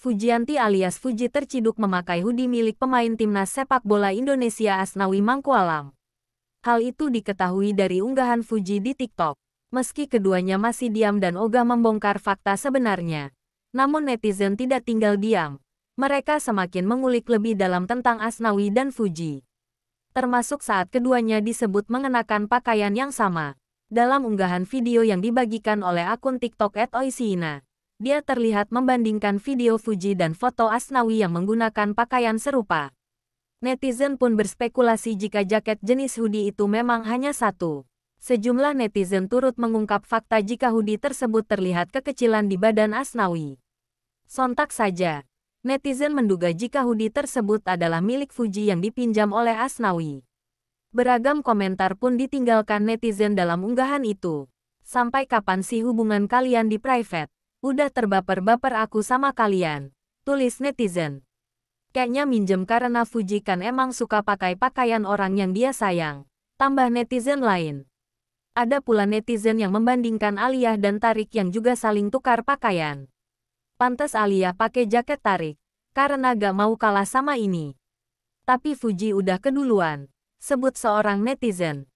Fujianti alias Fuji terciduk memakai hoodie milik pemain timnas sepak bola Indonesia Asnawi Mangkualam. Hal itu diketahui dari unggahan Fuji di TikTok. Meski keduanya masih diam dan ogah membongkar fakta sebenarnya. Namun netizen tidak tinggal diam. Mereka semakin mengulik lebih dalam tentang Asnawi dan Fuji. Termasuk saat keduanya disebut mengenakan pakaian yang sama. Dalam unggahan video yang dibagikan oleh akun TikTok @oisina dia terlihat membandingkan video Fuji dan foto Asnawi yang menggunakan pakaian serupa. Netizen pun berspekulasi jika jaket jenis hoodie itu memang hanya satu. Sejumlah netizen turut mengungkap fakta jika hoodie tersebut terlihat kekecilan di badan Asnawi. Sontak saja, netizen menduga jika hoodie tersebut adalah milik Fuji yang dipinjam oleh Asnawi. Beragam komentar pun ditinggalkan netizen dalam unggahan itu. Sampai kapan sih hubungan kalian di private? Udah terbaper-baper aku sama kalian. Tulis netizen. Kayaknya minjem karena Fuji kan emang suka pakai pakaian orang yang dia sayang. Tambah netizen lain. Ada pula netizen yang membandingkan Aliyah dan Tarik yang juga saling tukar pakaian. Pantes Aliyah pakai jaket Tarik. Karena gak mau kalah sama ini. Tapi Fuji udah keduluan. Sebut seorang netizen.